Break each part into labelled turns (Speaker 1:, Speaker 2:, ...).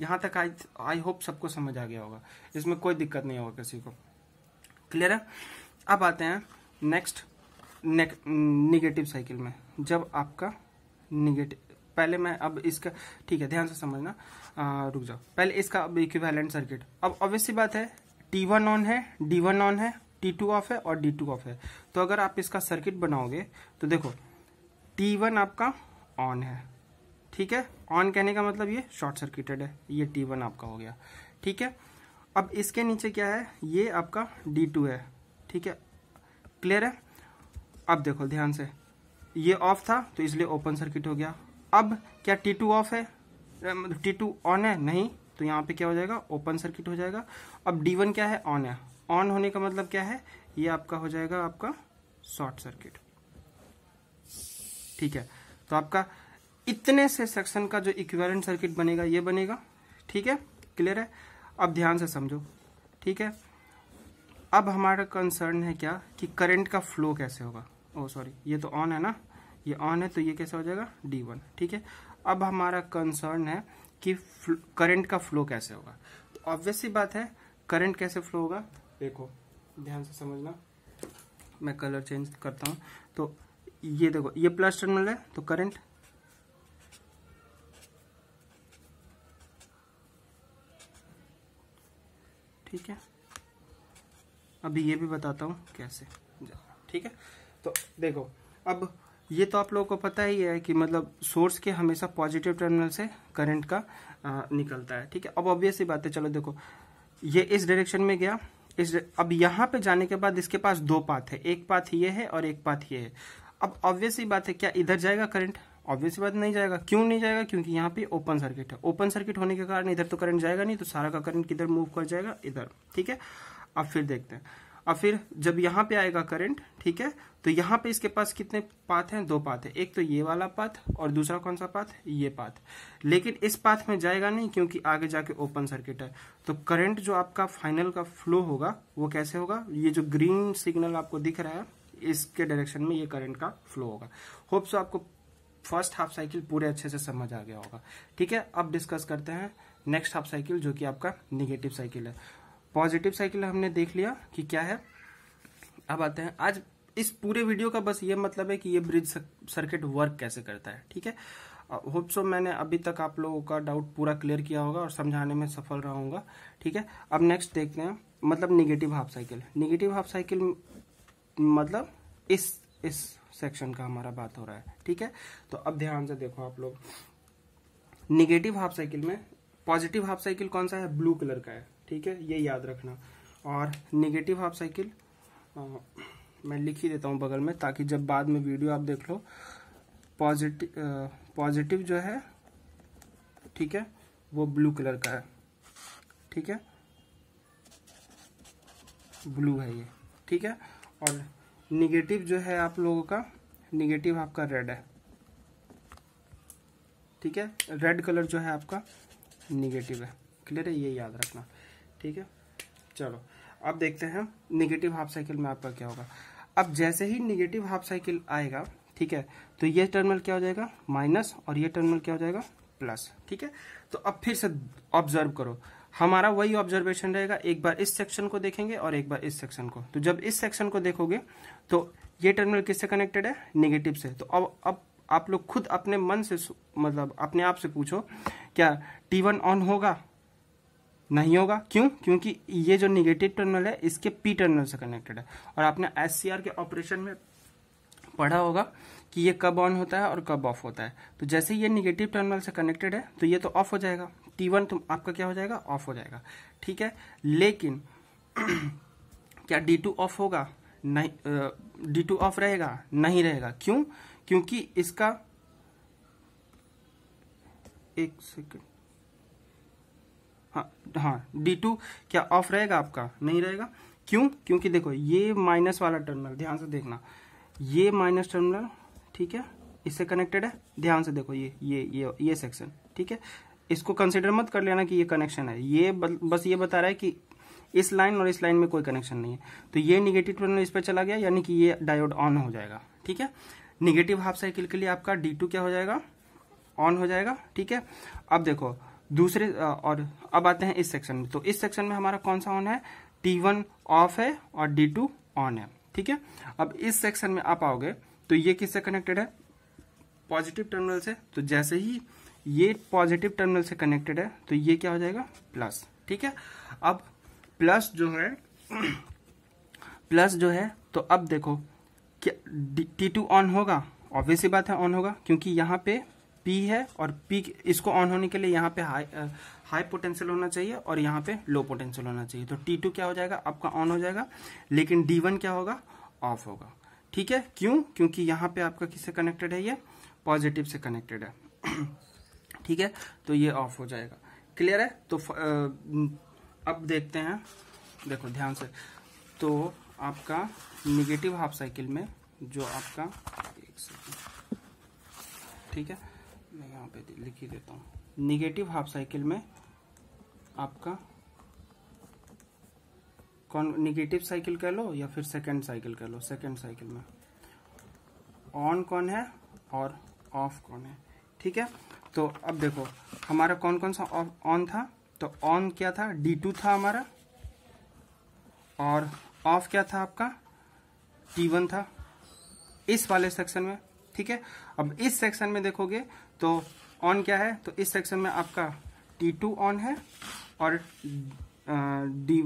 Speaker 1: यहाँ तक आई I hope सबको समझ आ गया होगा इसमें कोई दिक्कत नहीं होगा किसी को क्लियर है अब आते हैं नेक्स्ट निगेटिव साइकिल में जब आपका निगेटिव पहले मैं अब इसका ठीक है ध्यान से समझना आ, रुक जाओ पहले इसका अब इक्विवेलेंट सर्किट अब ऑब्वियस सी बात है टी वन ऑन है डी वन ऑन है टी टू ऑफ है और डी टू ऑफ है तो अगर आप इसका सर्किट बनाओगे तो देखो टी वन आपका ऑन है ठीक है ऑन कहने का मतलब ये शॉर्ट सर्किटेड है ये टी वन आपका हो गया ठीक है अब इसके नीचे क्या है ये आपका डी टू है ठीक है क्लियर है अब देखो ध्यान से ये ऑफ था तो इसलिए ओपन सर्किट हो गया अब क्या टी टू ऑफ है टी टू ऑन है नहीं तो यहाँ पे क्या हो जाएगा ओपन सर्किट हो जाएगा अब डी वन क्या है ऑन है ऑन होने का मतलब क्या है ये आपका हो जाएगा आपका शॉर्ट सर्किट ठीक है तो आपका इतने से सेक्शन का जो इक्विवेलेंट सर्किट बनेगा ये बनेगा ठीक है क्लियर है अब ध्यान से समझो ठीक है अब हमारा कंसर्न है क्या कि करंट का फ्लो कैसे होगा ओ oh, सॉरी ये तो ऑन है ना ये ऑन है तो ये कैसे हो जाएगा डी वन ठीक है अब हमारा कंसर्न है कि करंट का फ्लो कैसे होगा तो ऑब्वियसली बात है करंट कैसे फ्लो होगा देखो ध्यान से समझना मैं कलर चेंज करता हूँ तो ये देखो ये प्लस टर्मिनल है तो करंट ठीक है अभी ये भी बताता हूँ कैसे ठीक है तो देखो अब ये तो आप लोगों को पता ही है कि मतलब सोर्स के हमेशा पॉजिटिव टर्मिनल से करंट का आ, निकलता है ठीक है अब ऑब्वियस ही बात है चलो देखो ये इस डायरेक्शन में गया इस अब यहाँ पे जाने के बाद इसके पास दो पाथ है एक पाथ ये है और एक पाथ ये है अब ऑब्वियस ही बात है क्या इधर जाएगा करंट ऑब्वियस बात नहीं जाएगा क्यों नहीं जाएगा क्योंकि यहाँ पे ओपन सर्किट है ओपन सर्किट होने के कारण इधर तो करंट जाएगा नहीं तो सारा का करंट किधर मूव कर जाएगा इधर ठीक है अब फिर देखते हैं अब फिर जब यहाँ पे आएगा करंट ठीक है तो यहाँ पे इसके पास कितने पाथ हैं दो पाथ है एक तो ये वाला पाथ और दूसरा कौन सा पाथ ये पाथ लेकिन इस पाथ में जाएगा नहीं क्योंकि आगे जाके ओपन सर्किट है तो करंट जो आपका फाइनल का फ्लो होगा वो कैसे होगा ये जो ग्रीन सिग्नल आपको दिख रहा है इसके डायरेक्शन में ये करंट का फ्लो होगा होप सो आपको फर्स्ट हाफ साइकिल पूरे अच्छे से समझ आ गया होगा ठीक है अब डिस्कस करते हैं नेक्स्ट हाफ साइकिल जो कि आपका निगेटिव साइकिल है पॉजिटिव साइकिल हमने देख लिया कि क्या है अब आते हैं आज इस पूरे वीडियो का बस ये मतलब है कि ये ब्रिज सर्किट वर्क कैसे करता है ठीक है होप सो मैंने अभी तक आप लोगों का डाउट पूरा क्लियर किया होगा और समझाने में सफल रहूंगा ठीक है अब नेक्स्ट देखते हैं मतलब negative half cycle negative half cycle मतलब इस इस सेक्शन का हमारा बात हो रहा है ठीक है तो अब ध्यान से देखो आप लोग निगेटिव हाफ साइकिल में पॉजिटिव हाफ साइकिल कौन सा है ब्लू कलर का है ठीक है ये याद रखना और निगेटिव हाफ साइकिल मैं लिख ही देता हूँ बगल में ताकि जब बाद में वीडियो आप देख लो पॉजिटिव पॉजिटिव जो है ठीक है वो ब्लू कलर का है ठीक है ब्लू है ये ठीक है और निगेटिव जो है आप लोगों का निगेटिव आपका रेड है ठीक है रेड कलर जो है आपका निगेटिव है क्लियर है ये याद रखना ठीक है चलो अब देखते हैं निगेटिव हाफ साइकिल में आपका क्या होगा अब जैसे ही निगेटिव हाफ साइकिल आएगा ठीक है तो ये टर्मिनल क्या हो जाएगा माइनस और ये टर्मिनल क्या हो जाएगा प्लस ठीक है तो अब फिर से ऑब्जर्व करो हमारा वही ऑब्जर्वेशन रहेगा एक बार इस सेक्शन को देखेंगे और एक बार इस सेक्शन को तो जब इस सेक्शन को देखोगे तो ये टर्मिनल किससे कनेक्टेड है निगेटिव से तो अब अब आप लोग खुद अपने मन से मतलब अपने आप से पूछो क्या टी वन ऑन होगा नहीं होगा क्यों क्योंकि ये जो निगेटिव टर्मिनल है इसके पी टर्मिनल से कनेक्टेड है और आपने एस के ऑपरेशन में पढ़ा होगा कि ये कब ऑन होता है और कब ऑफ होता है तो जैसे ये निगेटिव टर्मिनल से कनेक्टेड है तो ये तो ऑफ हो जाएगा टी वन तो आपका क्या हो जाएगा ऑफ हो जाएगा ठीक है लेकिन क्या डी टू ऑफ होगा नहीं डी टू ऑफ रहेगा नहीं रहेगा क्यों क्योंकि इसका एक सेकेंड हाँ हाँ डी टू क्या ऑफ रहेगा आपका नहीं रहेगा क्यों क्योंकि देखो ये माइनस वाला टर्मिनल ध्यान से देखना ये माइनस टर्मिनल ठीक है इससे कनेक्टेड है ध्यान से देखो ये ये ये ये सेक्शन ठीक है इसको कंसिडर मत कर लेना कि ये कनेक्शन है ये बस ये बता रहा है कि इस लाइन और इस लाइन में कोई कनेक्शन नहीं है तो ये निगेटिव टर्मिनल इस पर चला गया यानी कि ये डायोड ऑन हो जाएगा ठीक है निगेटिव हाफ साइकिल के लिए आपका डी टू क्या हो जाएगा ऑन हो जाएगा ठीक है अब देखो दूसरे और अब आते हैं इस सेक्शन में तो इस सेक्शन में हमारा कौन सा ऑन है टी वन ऑफ है और डी टू ऑन है ठीक है अब इस सेक्शन में आप आओगे तो ये किससे कनेक्टेड है पॉजिटिव टर्मिनल से तो जैसे ही ये पॉजिटिव टर्मिनल से कनेक्टेड है तो ये क्या हो जाएगा प्लस ठीक है अब प्लस जो है प्लस जो है तो अब देखो क्या टी टू ऑन होगा ऑब्वियस बात है ऑन होगा क्योंकि यहाँ पे पी है और पी इसको ऑन होने के लिए यहाँ पे हाई आ, हाई पोटेंशियल होना चाहिए और यहाँ पे लो पोटेंशियल होना चाहिए तो टी टू क्या हो जाएगा आपका ऑन हो जाएगा लेकिन डी वन क्या होगा ऑफ होगा ठीक है क्यों क्योंकि यहाँ पे आपका किससे कनेक्टेड है ये पॉजिटिव से कनेक्टेड है ठीक है तो ये ऑफ हो जाएगा क्लियर है तो uh, अब देखते हैं देखो ध्यान से तो आपका निगेटिव हाफ साइकिल में जो आपका एक ठीक है मैं यहाँ पे लिख ही देता हूँ निगेटिव हाफ साइकिल में आपका कौन निगेटिव साइकिल कह लो या फिर सेकेंड साइकिल कह लो सेकेंड साइकिल में ऑन कौन है और ऑफ कौन है ठीक है तो अब देखो हमारा कौन कौन सा ऑन था तो ऑन क्या था डी टू था हमारा और ऑफ क्या था आपका टी वन था इस वाले सेक्शन में ठीक है अब इस सेक्शन में देखोगे तो ऑन क्या है तो इस सेक्शन में आपका टी टू ऑन है और डी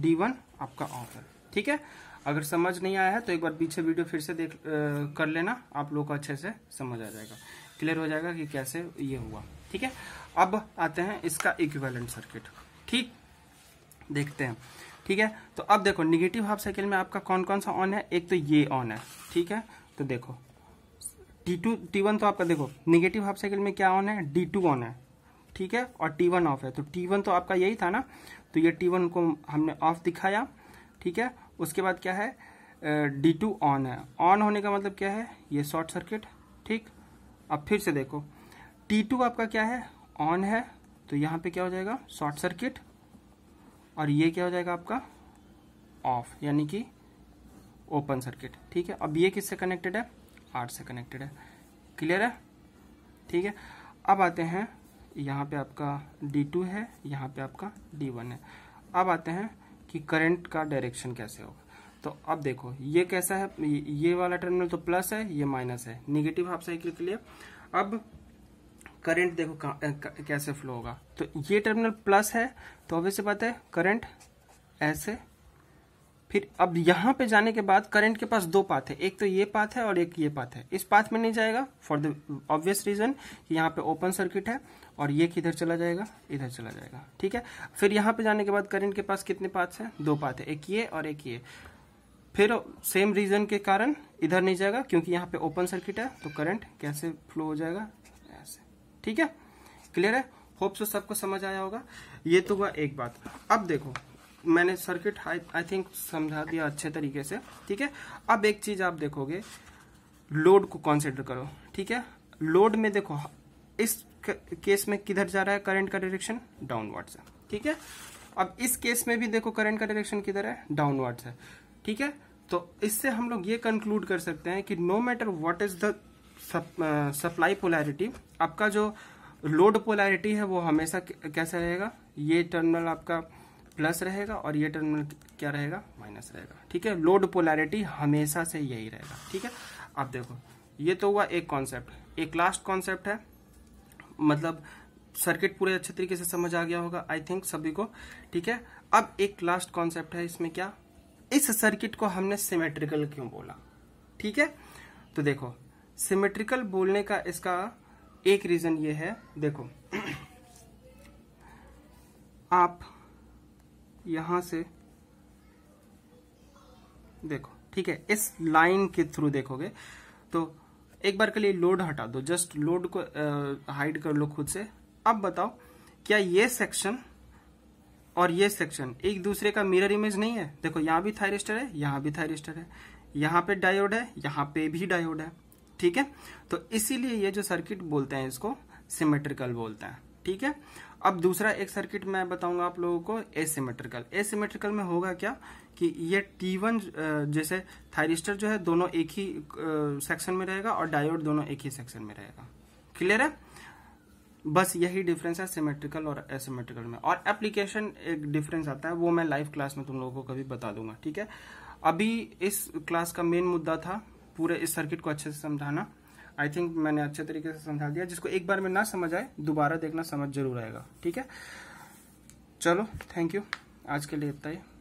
Speaker 1: डी वन आपका ऑफ है ठीक है अगर समझ नहीं आया है तो एक बार पीछे वीडियो फिर से देख आ, कर लेना आप लोग को अच्छे से समझ आ जाएगा क्लियर हो जाएगा कि कैसे ये हुआ ठीक है अब आते हैं इसका इक्विवेलेंट सर्किट ठीक देखते हैं ठीक है तो अब देखो निगेटिव हाफ साइकिल में आपका कौन कौन सा ऑन है एक तो ये ऑन है ठीक है तो देखो टी टू टी वन तो आपका देखो निगेटिव हाफ साइकिल में क्या ऑन है डी टू ऑन है ठीक है और टी वन ऑफ है तो टी वन तो आपका यही था ना तो ये टी वन को हमने ऑफ दिखाया ठीक है उसके बाद क्या है डी टू ऑन है ऑन होने का मतलब क्या है ये शॉर्ट सर्किट ठीक अब फिर से देखो टी टू आपका क्या है ऑन है तो यहाँ पे क्या हो जाएगा शॉर्ट सर्किट और ये क्या हो जाएगा आपका ऑफ यानी कि ओपन सर्किट ठीक है अब ये किससे कनेक्टेड है आर से कनेक्टेड है क्लियर है ठीक है अब आते हैं यहाँ पे आपका D2 है यहाँ पे आपका D1 है अब आते हैं कि करंट का डायरेक्शन कैसे होगा तो अब देखो ये कैसा है ये वाला टर्मिनल तो प्लस है ये माइनस है निगेटिव हाफ साइकिल के लिए अब करंट देखो कैसे फ्लो होगा तो ये टर्मिनल प्लस है तो ऑब्वियस बात है करंट ऐसे फिर अब यहां पे जाने के बाद करंट के पास दो पाथ है एक तो ये पाथ है और एक ये पाथ है इस पाथ में नहीं जाएगा फॉर द ऑब्वियस रीजन कि यहाँ पे ओपन सर्किट है और ये किधर चला जाएगा इधर चला जाएगा ठीक है फिर यहां पे जाने के बाद करंट के पास कितने पाथ है दो पाथ है एक ये और एक ये फिर सेम रीजन के कारण इधर नहीं जाएगा क्योंकि यहाँ पे ओपन सर्किट है तो करंट कैसे फ्लो हो जाएगा ऐसे ठीक है क्लियर है होप सो सबको समझ आया होगा ये तो हुआ एक बात अब देखो मैंने सर्किट आई थिंक समझा दिया अच्छे तरीके से ठीक है अब एक चीज आप देखोगे लोड को कॉन्सिडर करो ठीक है लोड में देखो इस केस में किधर जा रहा है करंट का डायरेक्शन डाउनवर्ड से ठीक है अब इस केस में भी देखो करंट का डायरेक्शन किधर है डाउनवर्ड से ठीक है तो इससे हम लोग ये कंक्लूड कर सकते हैं कि no matter what is the supply polarity आपका जो लोड पोलैरिटी है वो हमेशा कैसा रहेगा ये टर्मिनल आपका प्लस रहेगा और ये टर्मिनल क्या रहेगा माइनस रहेगा ठीक है लोड पोलैरिटी हमेशा से यही रहेगा ठीक है आप देखो ये तो हुआ एक कॉन्सेप्ट एक लास्ट कॉन्सेप्ट है मतलब सर्किट पूरे अच्छे तरीके से समझ आ गया होगा आई थिंक सभी को ठीक है अब एक लास्ट कॉन्सेप्ट है इसमें क्या इस सर्किट को हमने सिमेट्रिकल क्यों बोला ठीक है तो देखो सिमेट्रिकल बोलने का इसका एक रीजन ये है देखो आप यहां से देखो ठीक है इस लाइन के थ्रू देखोगे तो एक बार के लिए लोड हटा दो जस्ट लोड को हाइड कर लो खुद से अब बताओ क्या ये सेक्शन और ये सेक्शन एक दूसरे का मिरर इमेज नहीं है देखो यहाँ भी थायरिस्टर है यहाँ भी थायरिस्टर है यहाँ पे डायोड है यहाँ पे भी डायोड है ठीक है तो इसीलिए ये जो सर्किट बोलते हैं इसको सिमेट्रिकल बोलते हैं ठीक है अब दूसरा एक सर्किट मैं बताऊंगा आप लोगों को एसिमेट्रिकल एसिमेट्रिकल में होगा क्या कि ये T1 जैसे थायरिस्टर जो है दोनों एक ही सेक्शन में रहेगा और डायोड दोनों एक ही सेक्शन में रहेगा क्लियर है बस यही डिफरेंस है सिमेट्रिकल और एसिमेट्रिकल में और एप्लीकेशन एक डिफरेंस आता है वो मैं लाइव क्लास में तुम लोगों को कभी बता दूंगा ठीक है अभी इस क्लास का मेन मुद्दा था पूरे इस सर्किट को अच्छे से समझाना आई थिंक मैंने अच्छे तरीके से समझा दिया जिसको एक बार में ना समझ आए दोबारा देखना समझ जरूर आएगा ठीक है चलो थैंक यू आज के लिए इतना ही